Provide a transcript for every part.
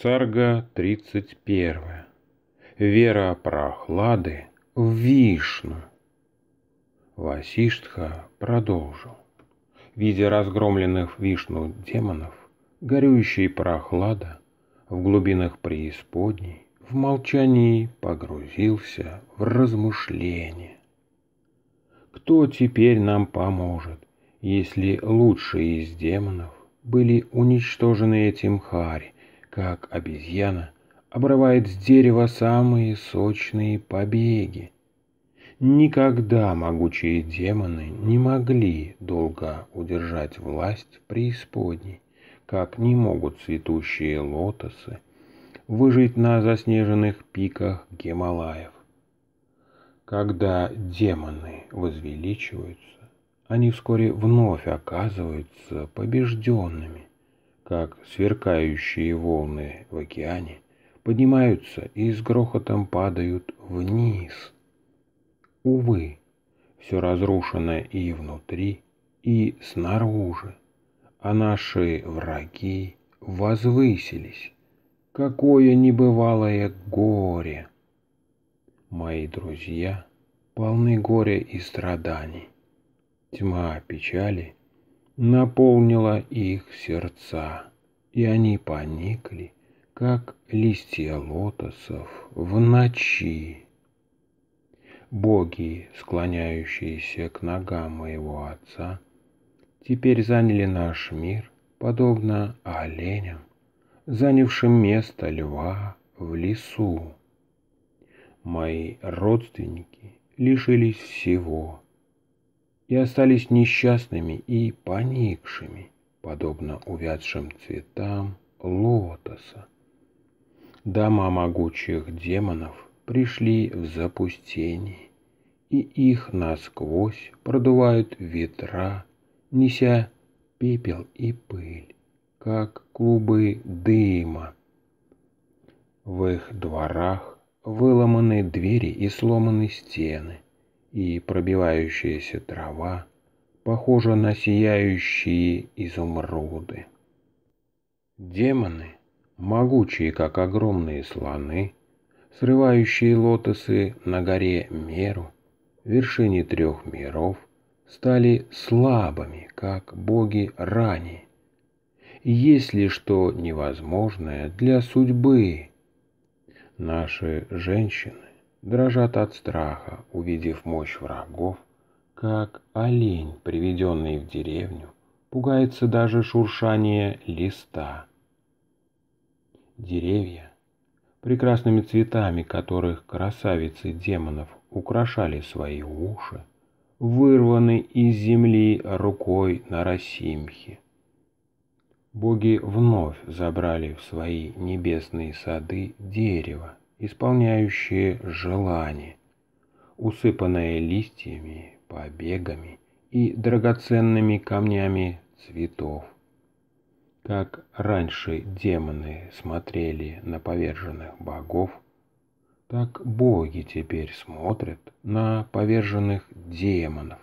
Царга 31. Вера прохлады в Вишну. Васиштха продолжил. Видя разгромленных Вишну демонов, горюющий прохлада в глубинах преисподней, в молчании погрузился в размышление. Кто теперь нам поможет, если лучшие из демонов были уничтожены этим Хари, как обезьяна обрывает с дерева самые сочные побеги. Никогда могучие демоны не могли долго удержать власть преисподней, как не могут цветущие лотосы выжить на заснеженных пиках Гималаев. Когда демоны возвеличиваются, они вскоре вновь оказываются побежденными как сверкающие волны в океане поднимаются и с грохотом падают вниз. Увы, все разрушено и внутри, и снаружи, а наши враги возвысились. Какое небывалое горе! Мои друзья полны горя и страданий, тьма печали наполнила их сердца, и они поникли, как листья лотосов в ночи. Боги, склоняющиеся к ногам моего Отца, теперь заняли наш мир, подобно оленям, занявшим место льва в лесу. Мои родственники лишились всего, и остались несчастными и поникшими, подобно увядшим цветам лотоса. Дома могучих демонов пришли в запустение, и их насквозь продувают ветра, неся пепел и пыль, как клубы дыма. В их дворах выломаны двери и сломаны стены – и пробивающаяся трава похожа на сияющие изумруды. Демоны, могучие как огромные слоны, срывающие лотосы на горе Меру, вершине трех миров, стали слабыми, как боги ранее. Есть ли что невозможное для судьбы? Наши женщины дрожат от страха, увидев мощь врагов, как олень, приведенный в деревню, пугается даже шуршание листа. Деревья, прекрасными цветами которых красавицы демонов украшали свои уши, вырваны из земли рукой Нарасимхи. Боги вновь забрали в свои небесные сады дерево, исполняющие желание, усыпанное листьями, побегами и драгоценными камнями цветов. Как раньше демоны смотрели на поверженных богов, так боги теперь смотрят на поверженных демонов.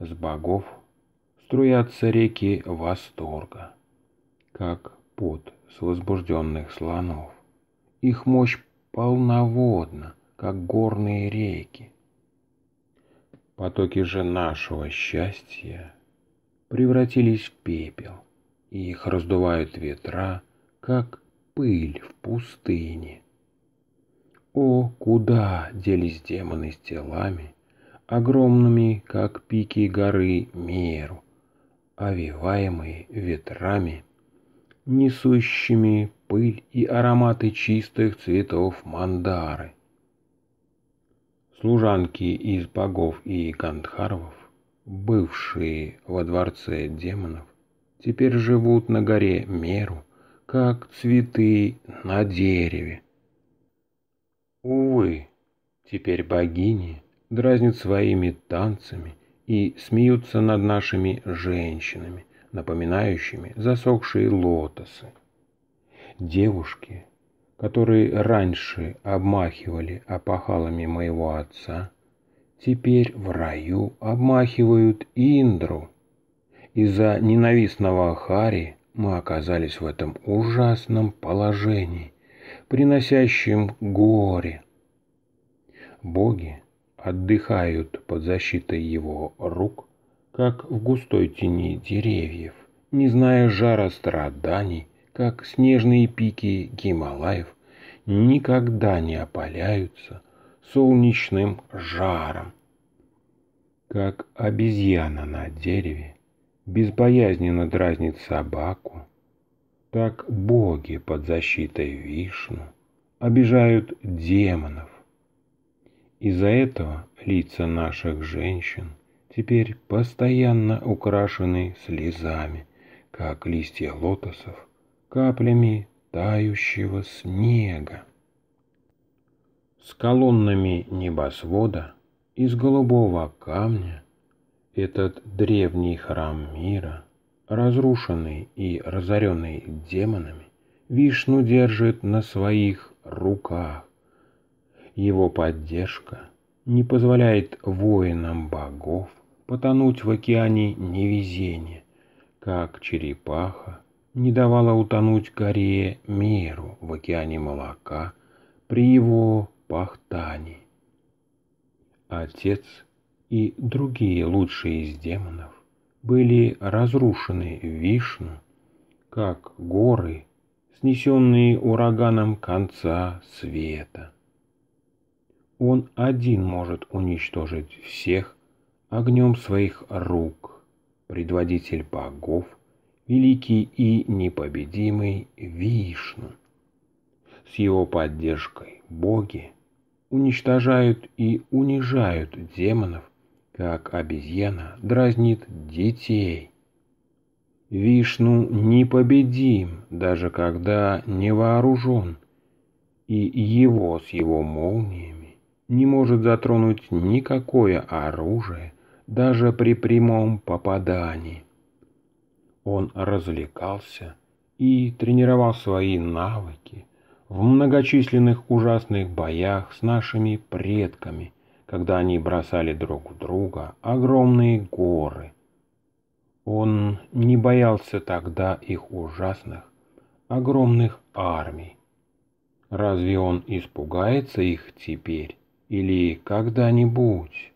С богов струятся реки восторга, как пот с возбужденных слонов. Их мощь полноводна, как горные реки. Потоки же нашего счастья превратились в пепел, и их раздувают ветра, как пыль в пустыне. О, куда делись демоны с телами, огромными, как пики горы Меру, овиваемые ветрами, несущими пыль и ароматы чистых цветов мандары. Служанки из богов и гандхарвов, бывшие во дворце демонов, теперь живут на горе Меру, как цветы на дереве. Увы, теперь богини дразнят своими танцами и смеются над нашими женщинами, напоминающими засохшие лотосы девушки, которые раньше обмахивали опахалами моего отца, теперь в раю обмахивают Индру. Из-за ненавистного Хари мы оказались в этом ужасном положении, приносящем горе. Боги отдыхают под защитой его рук, как в густой тени деревьев, не зная жара страданий как снежные пики Гималаев, никогда не опаляются солнечным жаром, как обезьяна на дереве безбоязненно дразнит собаку, так боги под защитой Вишну обижают демонов. Из-за этого лица наших женщин теперь постоянно украшены слезами, как листья лотосов каплями тающего снега. С колоннами небосвода из голубого камня этот древний храм мира, разрушенный и разоренный демонами, Вишну держит на своих руках. Его поддержка не позволяет воинам богов потонуть в океане невезения, как черепаха не давала утонуть Горе миру в океане молока при его пахтании. Отец и другие лучшие из демонов были разрушены Вишну, как горы, снесенные ураганом конца света. Он один может уничтожить всех огнем своих рук, предводитель богов, великий и непобедимый Вишну. С его поддержкой боги уничтожают и унижают демонов, как обезьяна дразнит детей. Вишну непобедим, даже когда не вооружен, и его с его молниями не может затронуть никакое оружие, даже при прямом попадании. Он развлекался и тренировал свои навыки в многочисленных ужасных боях с нашими предками, когда они бросали друг в друга огромные горы. Он не боялся тогда их ужасных, огромных армий. Разве он испугается их теперь или когда-нибудь?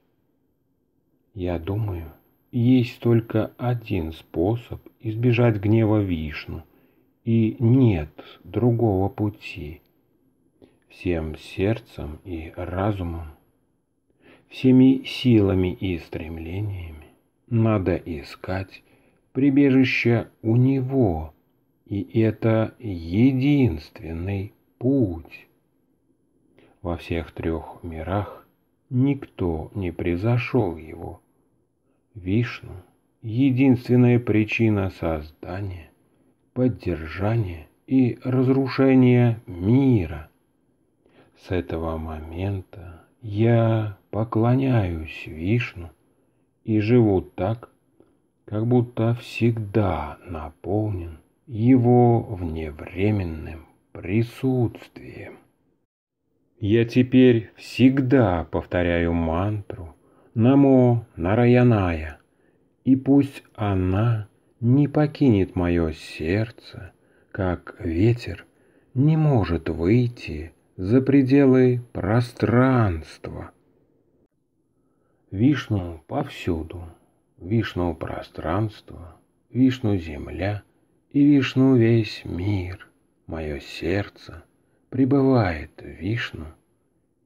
Я думаю, есть только один способ избежать гнева Вишну, и нет другого пути. Всем сердцем и разумом, всеми силами и стремлениями надо искать прибежище у Него, и это единственный путь. Во всех трех мирах никто не превзошел его – Вишну – единственная причина создания, поддержания и разрушения мира. С этого момента я поклоняюсь Вишну и живу так, как будто всегда наполнен его вневременным присутствием. Я теперь всегда повторяю мантру Намо Нараяная, и пусть она не покинет мое сердце, как ветер не может выйти за пределы пространства. Вишну повсюду, Вишну пространство, Вишну земля и Вишну весь мир. Мое сердце пребывает в Вишну,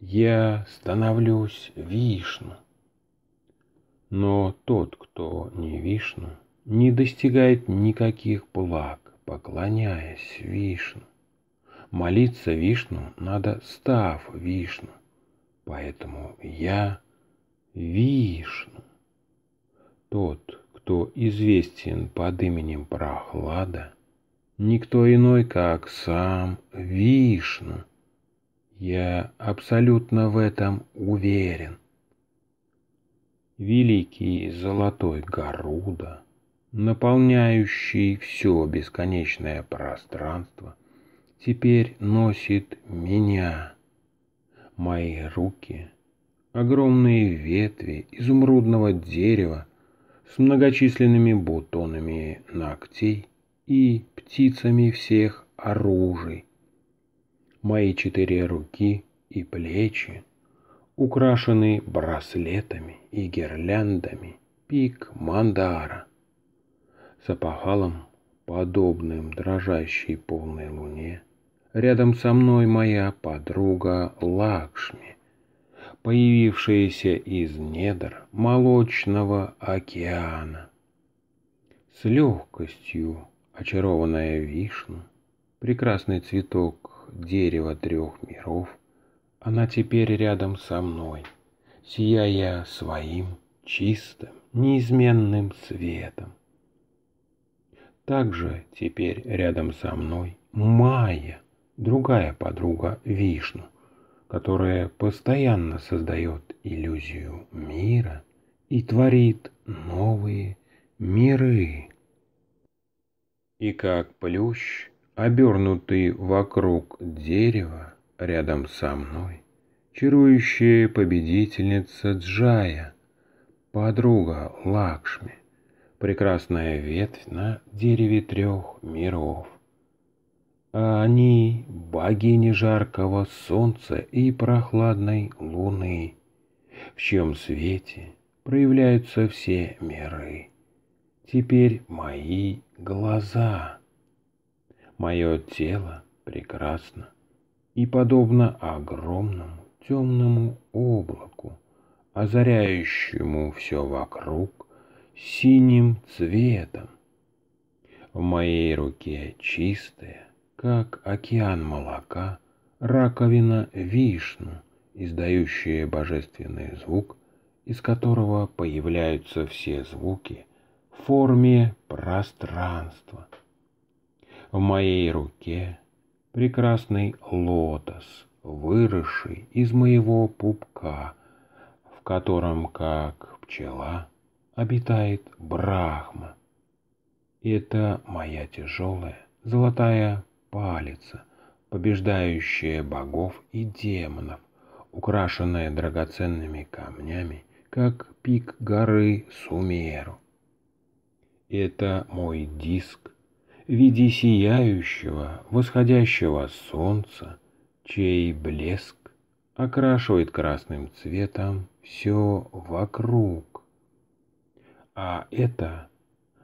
я становлюсь Вишну. Но тот, кто не Вишну, не достигает никаких благ, поклоняясь Вишну. Молиться Вишну надо, став Вишну. Поэтому я Вишну. Тот, кто известен под именем Прохлада, никто иной, как сам Вишну. Я абсолютно в этом уверен великий золотой Гаруда, наполняющий все бесконечное пространство, теперь носит меня, мои руки, огромные ветви изумрудного дерева с многочисленными бутонами ногтей и птицами всех оружий, мои четыре руки и плечи, украшенный браслетами и гирляндами пик Мандара с опахалом, подобным дрожащей полной луне. Рядом со мной моя подруга Лакшми, появившаяся из недр молочного океана. С легкостью очарованная вишня, прекрасный цветок дерева трех миров — она теперь рядом со мной, сияя своим чистым, неизменным светом. Также теперь рядом со мной Майя, другая подруга Вишну, которая постоянно создает иллюзию мира и творит новые миры. И как плющ, обернутый вокруг дерева, рядом со мной чарующая победительница Джая, подруга Лакшми, прекрасная ветвь на дереве трех миров. А они — богини жаркого солнца и прохладной луны, в чем свете проявляются все миры. Теперь мои глаза. Мое тело прекрасно и, подобно огромному темному облаку, озаряющему все вокруг синим цветом. В моей руке чистая, как океан молока, раковина вишну, издающая божественный звук, из которого появляются все звуки в форме пространства. В моей руке прекрасный лотос, выросший из моего пупка, в котором, как пчела, обитает Брахма. Это моя тяжелая золотая палица, побеждающая богов и демонов, украшенная драгоценными камнями, как пик горы Сумеру. Это мой диск в виде сияющего, восходящего солнца, чей блеск окрашивает красным цветом все вокруг. А это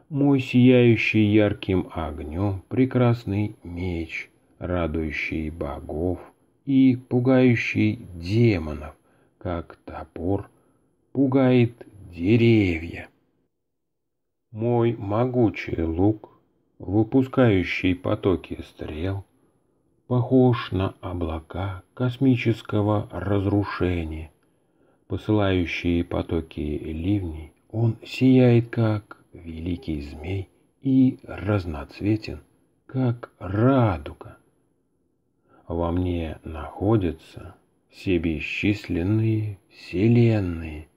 мой сияющий ярким огнем прекрасный меч, радующий богов и пугающий демонов, как топор пугает деревья. Мой могучий лук — выпускающий потоки стрел, похож на облака космического разрушения. Посылающие потоки ливней, он сияет как великий змей и разноцветен, как радуга. Во мне находятся все бесчисленные вселенные,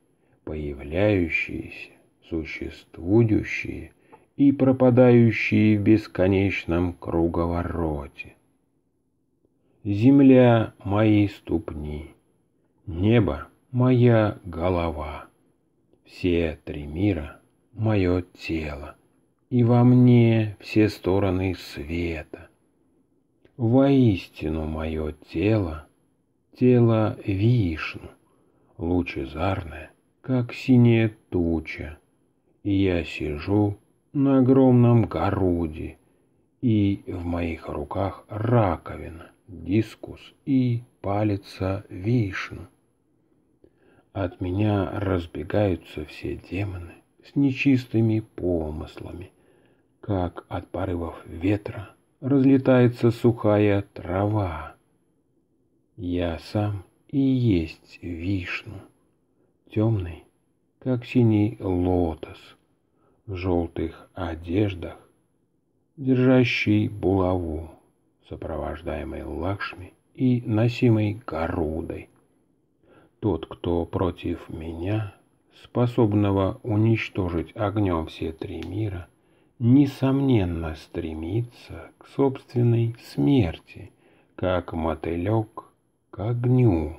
появляющиеся, существующие – и пропадающие в бесконечном круговороте. Земля — мои ступни, небо — моя голова, все три мира — мое тело, и во мне все стороны света. Воистину мое тело — тело вишну, лучезарное, как синяя туча, и я сижу — на огромном городе, и в моих руках раковина, дискус и палица вишну. От меня разбегаются все демоны с нечистыми помыслами, как от порывов ветра разлетается сухая трава. Я сам и есть вишну, темный, как синий лотос — в желтых одеждах, держащий булаву, сопровождаемый Лакшми и носимый Гарудой. Тот, кто против меня, способного уничтожить огнем все три мира, несомненно стремится к собственной смерти, как мотылек к огню.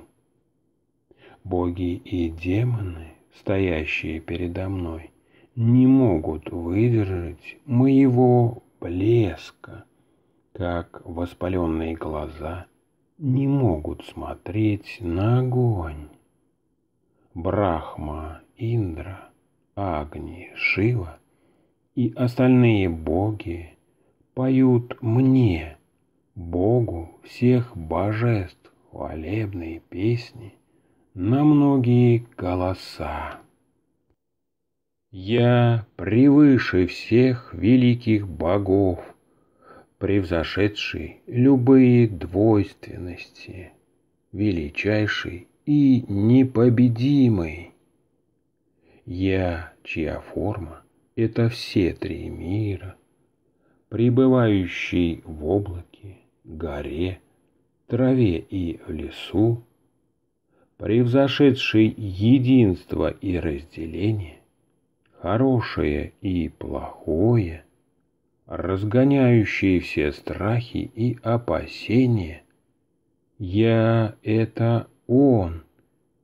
Боги и демоны, стоящие передо мной, не могут выдержать моего блеска, как воспаленные глаза не могут смотреть на огонь. Брахма, Индра, Агни, Шива и остальные боги поют мне, Богу всех божеств, хвалебные песни на многие голоса. Я превыше всех великих богов, превзошедший любые двойственности, величайший и непобедимый. Я, чья форма — это все три мира, пребывающий в облаке, горе, траве и лесу, превзошедший единство и разделение, хорошее и плохое, разгоняющее все страхи и опасения. Я — это Он,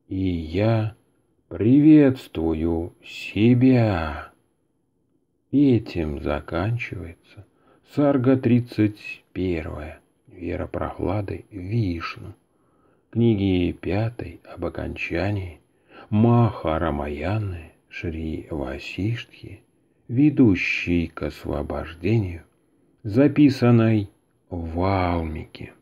и я приветствую себя. Этим заканчивается Сарга 31, Вера Прохлады Вишну, книги 5 об окончании Махарамаяны Шри Васиштхи, ведущей к освобождению, записанной в Валмике.